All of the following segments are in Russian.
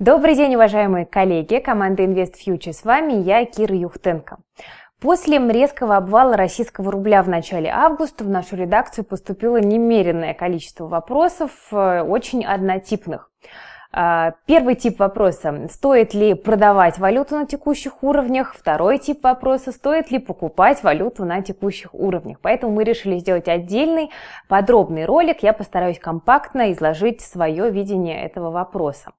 Добрый день, уважаемые коллеги! Команда Invest Future с вами, я Кира Юхтенко. После резкого обвала российского рубля в начале августа в нашу редакцию поступило немеренное количество вопросов, э, очень однотипных. А, первый тип вопроса – стоит ли продавать валюту на текущих уровнях? Второй тип вопроса – стоит ли покупать валюту на текущих уровнях? Поэтому мы решили сделать отдельный подробный ролик. Я постараюсь компактно изложить свое видение этого вопроса.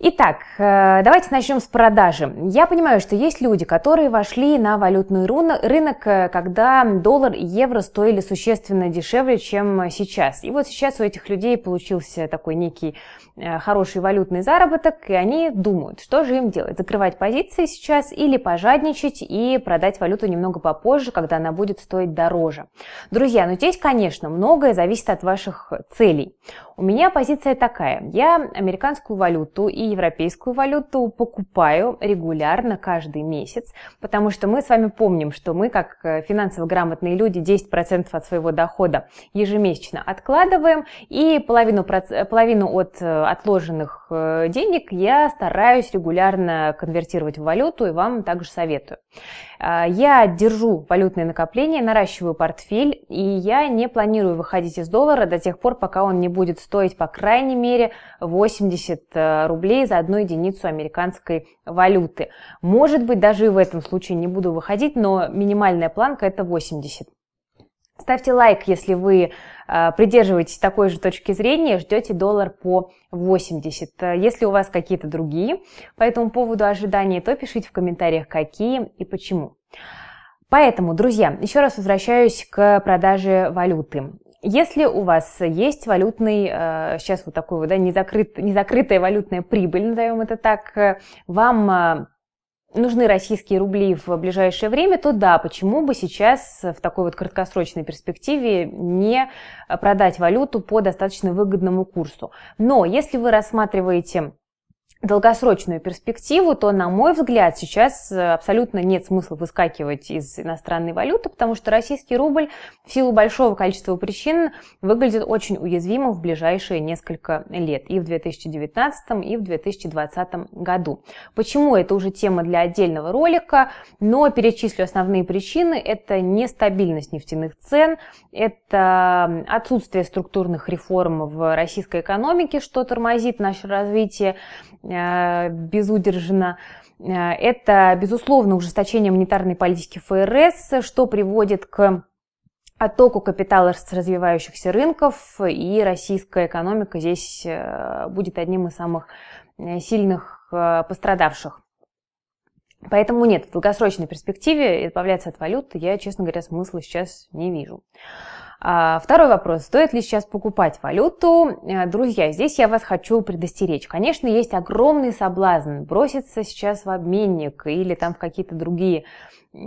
Итак, э, давайте начнем с продажи. Я понимаю, что есть люди, которые вошли на валютный рынок, э, когда доллар и евро стоили существенно дешевле, чем сейчас. И вот сейчас у этих людей получился такой некий э, хороший валютный заработок, и они думают, что же им делать, закрывать позиции сейчас или пожадничать и продать валюту немного попозже, когда она будет стоить дороже. Друзья, ну здесь, конечно, многое зависит от ваших целей. У меня позиция такая. Я американскую валюту и европейскую валюту покупаю регулярно каждый месяц, потому что мы с вами помним, что мы, как э, финансово грамотные люди, 10% от своего дохода ежемесячно откладываем и половину, э, половину от э, отложенных Э, денег я стараюсь регулярно конвертировать в валюту и вам также советую. Э, я держу валютные накопления, наращиваю портфель, и я не планирую выходить из доллара до тех пор, пока он не будет стоить по крайней мере 80 э, рублей за одну единицу американской валюты. Может быть, даже и в этом случае не буду выходить, но минимальная планка это 80. Ставьте лайк, если вы э, придерживаетесь такой же точки зрения, ждете доллар по 80. Э, если у вас какие-то другие по этому поводу ожидания, то пишите в комментариях, какие и почему. Поэтому, друзья, еще раз возвращаюсь к продаже валюты. Если у вас есть валютный, э, сейчас вот такой вот, да, незакрыт, незакрытая валютная прибыль, назовем это так, вам нужны российские рубли в ближайшее время, то да, почему бы сейчас в такой вот краткосрочной перспективе не продать валюту по достаточно выгодному курсу. Но если вы рассматриваете долгосрочную перспективу, то, на мой взгляд, сейчас э, абсолютно нет смысла выскакивать из иностранной валюты, потому что российский рубль в силу большого количества причин выглядит очень уязвимым в ближайшие несколько лет, и в 2019, и в 2020 году. Почему это уже тема для отдельного ролика, но перечислю основные причины. Это нестабильность нефтяных цен, это отсутствие структурных реформ в российской экономике, что тормозит наше развитие, Э, безудержно. Э, это, безусловно, ужесточение монетарной политики ФРС, что приводит к оттоку капитала с развивающихся рынков, и российская экономика здесь э, будет одним из самых сильных пострадавших. Поэтому нет, в долгосрочной перспективе избавляться от валют я, честно говоря, смысла сейчас не вижу. А, второй вопрос. Стоит ли сейчас покупать валюту? Э, друзья, здесь я вас хочу предостеречь. Конечно, есть огромный соблазн броситься сейчас в обменник или там в какие-то другие э,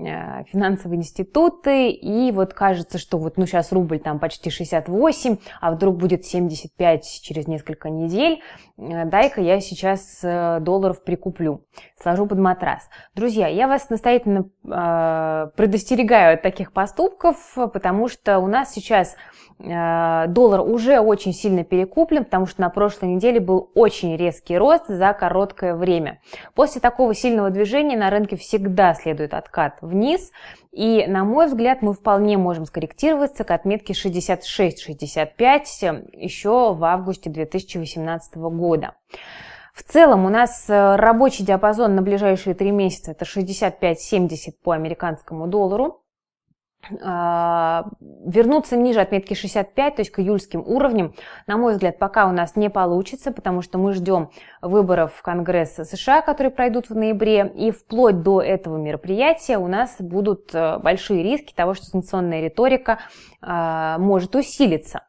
финансовые институты, и вот кажется, что вот ну сейчас рубль там почти 68, а вдруг будет 75 через несколько недель, э, дай-ка я сейчас долларов прикуплю, сложу под матрас. Друзья, я вас настоятельно э, предостерегаю от таких поступков, потому что у нас сейчас сейчас э, доллар уже очень сильно перекуплен, потому что на прошлой неделе был очень резкий рост за короткое время. После такого сильного движения на рынке всегда следует откат вниз, и, на мой взгляд, мы вполне можем скорректироваться к отметке 66-65 э, еще в августе 2018 года. В целом у нас э, рабочий диапазон на ближайшие три месяца это 65-70 по американскому доллару. А, вернуться ниже отметки 65, то есть к июльским уровням, на мой взгляд, пока у нас не получится, потому что мы ждем выборов в Конгресс США, которые пройдут в ноябре, и вплоть до этого мероприятия у нас будут э, большие риски того, что санкционная риторика а, может усилиться.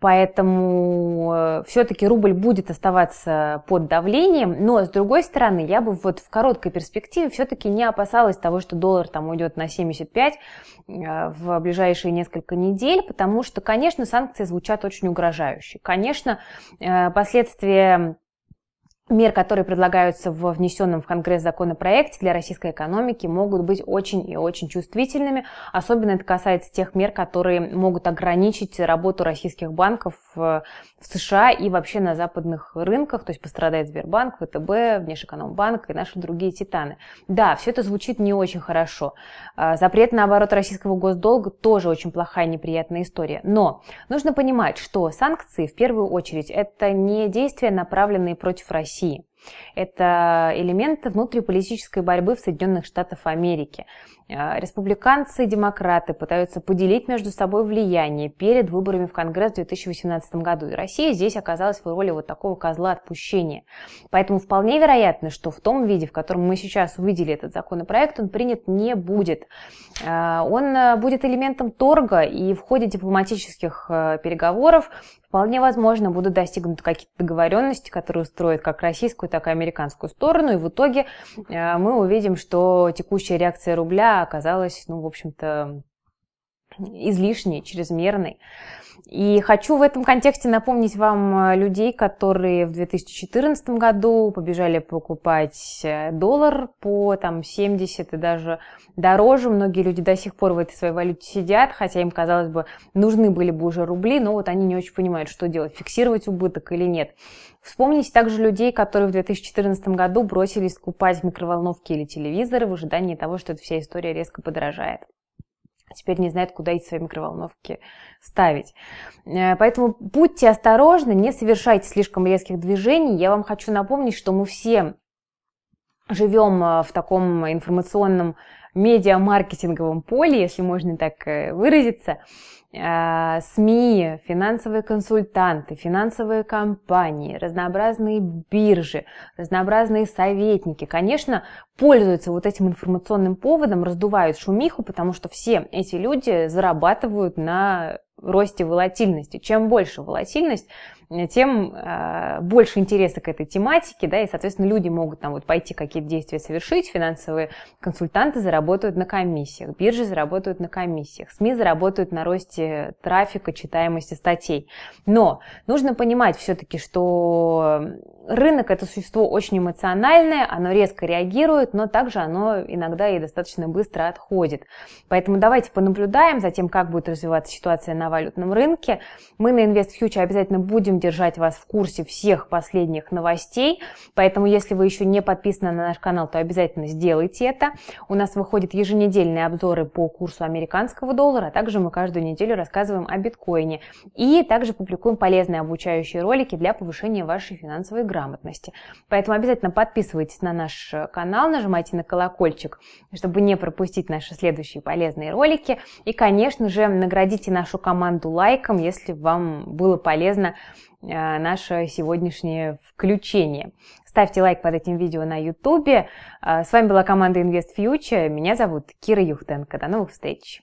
Поэтому э, все-таки рубль будет оставаться под давлением, но с другой стороны, я бы вот в короткой перспективе все-таки не опасалась того, что доллар там уйдет на 75 э, в ближайшие несколько недель, потому что, конечно, санкции звучат очень угрожающе. Конечно, э, последствия мер, которые предлагаются в внесенном в Конгресс законопроекте для российской экономики, могут быть очень и очень чувствительными. Особенно это касается тех мер, которые могут ограничить работу российских банков в США и вообще на западных рынках. То есть пострадает Сбербанк, ВТБ, Внешэкономбанк и наши другие титаны. Да, все это звучит не очень хорошо. А, запрет на оборот российского госдолга тоже очень плохая неприятная история. Но нужно понимать, что санкции в первую очередь это не действия, направленные против России России. Это элемент внутриполитической борьбы в Соединенных Штатах Америки. Э, республиканцы и демократы пытаются поделить между собой влияние перед выборами в Конгресс в 2018 году. И Россия здесь оказалась в роли вот такого козла отпущения. Поэтому вполне вероятно, что в том виде, в котором мы сейчас увидели этот законопроект, он принят не будет. Э, он э, будет элементом торга, и в ходе дипломатических переговоров вполне возможно будут достигнуты какие-то договоренности, которые устроят как российскую, так и американскую сторону. И в итоге э, мы увидим, что текущая реакция рубля оказалась, ну, в общем-то, излишний, чрезмерный. И хочу в этом контексте напомнить вам э, людей, которые в 2014 году побежали покупать э, доллар по там, 70 и даже дороже. Многие люди до сих пор в этой своей валюте сидят, хотя им, казалось бы, нужны были бы уже рубли, но вот они не очень понимают, что делать, фиксировать убыток или нет. Вспомните также людей, которые в 2014 году бросились скупать микроволновки или телевизоры в ожидании того, что эта вся история резко подорожает. А теперь не знает, куда эти свои микроволновки ставить. Э, поэтому будьте осторожны, не совершайте слишком резких движений. Я вам хочу напомнить, что мы все живем э, в таком информационном медиамаркетинговом поле, если можно так э, выразиться. СМИ, финансовые консультанты, финансовые компании, разнообразные биржи, разнообразные советники. Конечно, пользуются вот этим информационным поводом, раздувают шумиху, потому что все эти люди зарабатывают на росте волатильности. Чем больше волатильность, тем э, больше интереса к этой тематике, да, и, соответственно, люди могут там вот пойти какие-то действия совершить, финансовые консультанты заработают на комиссиях, биржи заработают на комиссиях, СМИ заработают на росте трафика, читаемости статей. Но нужно понимать все-таки, что рынок – это существо очень эмоциональное, оно резко реагирует, волнует, но также оно иногда и достаточно быстро отходит. Поэтому давайте понаблюдаем за тем, как будет развиваться ситуация на валютном рынке. Мы на Invest Future обязательно будем держать вас в курсе всех последних новостей, поэтому если вы еще не подписаны на наш канал, то обязательно сделайте это. У нас выходят еженедельные обзоры по курсу американского доллара, также мы каждую неделю рассказываем о биткоине и также публикуем полезные обучающие ролики для повышения вашей финансовой грамотности. Поэтому обязательно подписывайтесь на наш э, канал, на нажимайте на колокольчик, чтобы не пропустить наши следующие полезные ролики. И, конечно же, наградите нашу команду лайком, если вам было полезно э, наше сегодняшнее включение. Ставьте лайк под этим видео на YouTube. Э, с вами была команда InvestFuture, Меня зовут Кира Юхтенко. До новых встреч!